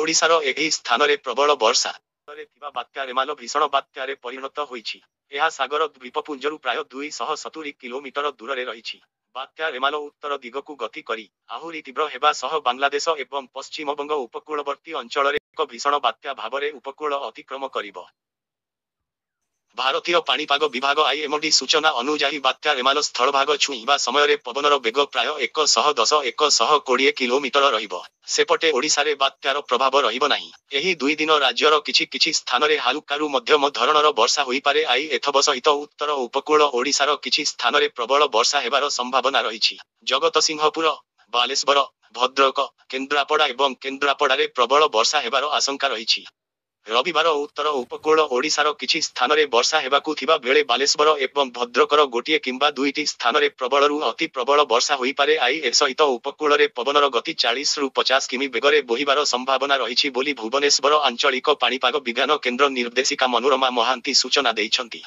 ଓଡ଼ିଶାର ଏହି ସ୍ଥାନରେ ପ୍ରବଳ ବର୍ଷା ରେ ଥିବା ବାତ୍ୟା ରେମାଲ ଭୀଷଣ ବାତ୍ୟାରେ ପରିଣତ ହୋଇଛି ଏହା ସାଗର ଦ୍ୱୀପପୁଞ୍ଜରୁ ପ୍ରାୟ ଦୁଇଶହ ସତୁରି କିଲୋମିଟର ଦୂରରେ ରହିଛି ବାତ୍ୟା ରେମାଲ ଉତ୍ତର ଦିଗକୁ ଗତି କରି ଆହୁରି ତୀବ୍ର ହେବା ସହ ବାଂଲାଦେଶ ଏବଂ ପଶ୍ଚିମବଙ୍ଗ ଉପକୂଳବର୍ତ୍ତୀ ଅଞ୍ଚଳରେ ଏକ ଭୀଷଣ ବାତ୍ୟା ଭାବରେ ଉପକୂଳ ଅତିକ୍ରମ କରିବ ଭାରତୀୟ ପାଣିପାଗ ବିଭାଗ ଆଇଏମ୍ଡି ସୂଚନା ଅନୁଯାୟୀ ବାତ୍ୟା ରେମାଲ ସ୍ଥଳଭାଗ ଛୁଇଁବା ସମୟରେ ପବନର ବେଗ ପ୍ରାୟ ଏକ ଶହ ଦଶ ଏକଶହ କୋଡ଼ିଏ କିଲୋମିଟର ରହିବ ସେପଟେ ଓଡ଼ିଶାରେ ବାତ୍ୟାର ପ୍ରଭାବ ରହିବ ନାହିଁ ଏହି ଦୁଇ ଦିନ ରାଜ୍ୟର କିଛି କିଛି ସ୍ଥାନରେ ହାଲୁକାରୁ ମଧ୍ୟମ ଧରଣର ବର୍ଷା ହୋଇପାରେ ଆଇ ଏଥବ ସହିତ ଉତ୍ତର ଉପକୂଳ ଓଡ଼ିଶାର କିଛି ସ୍ଥାନରେ ପ୍ରବଳ ବର୍ଷା ହେବାର ସମ୍ଭାବନା ରହିଛି ଜଗତସିଂହପୁର ବାଲେଶ୍ୱର ଭଦ୍ରକ କେନ୍ଦ୍ରାପଡ଼ା ଏବଂ କେନ୍ଦ୍ରାପଡ଼ାରେ ପ୍ରବଳ ବର୍ଷା ହେବାର ଆଶଙ୍କା ରହିଛି ରବିବାର ଉତ୍ତର ଉପକୂଳ ଓଡ଼ିଶାର କିଛି ସ୍ଥାନରେ ବର୍ଷା ହେବାକୁ ଥିବା ବେଳେ ବାଲେଶ୍ୱର ଏବଂ ଭଦ୍ରକର ଗୋଟିଏ କିମ୍ବା ଦୁଇଟି ସ୍ଥାନରେ ପ୍ରବଳରୁ ଅତି ପ୍ରବଳ ବର୍ଷା ହୋଇପାରେ ଆଇ ଏ ସହିତ ଉପକୂଳରେ ପବନର ଗତି ଚାଳିଶରୁ ପଚାଶ କିମି ବେଗରେ ବୋହିବାର ସମ୍ଭାବନା ରହିଛି ବୋଲି ଭୁବନେଶ୍ୱର ଆଞ୍ଚଳିକ ପାଣିପାଗ ବିଜ୍ଞାନ କେନ୍ଦ୍ର ନିର୍ଦ୍ଦେଶିକା ମନୋରମା ମହାନ୍ତି ସୂଚନା ଦେଇଛନ୍ତି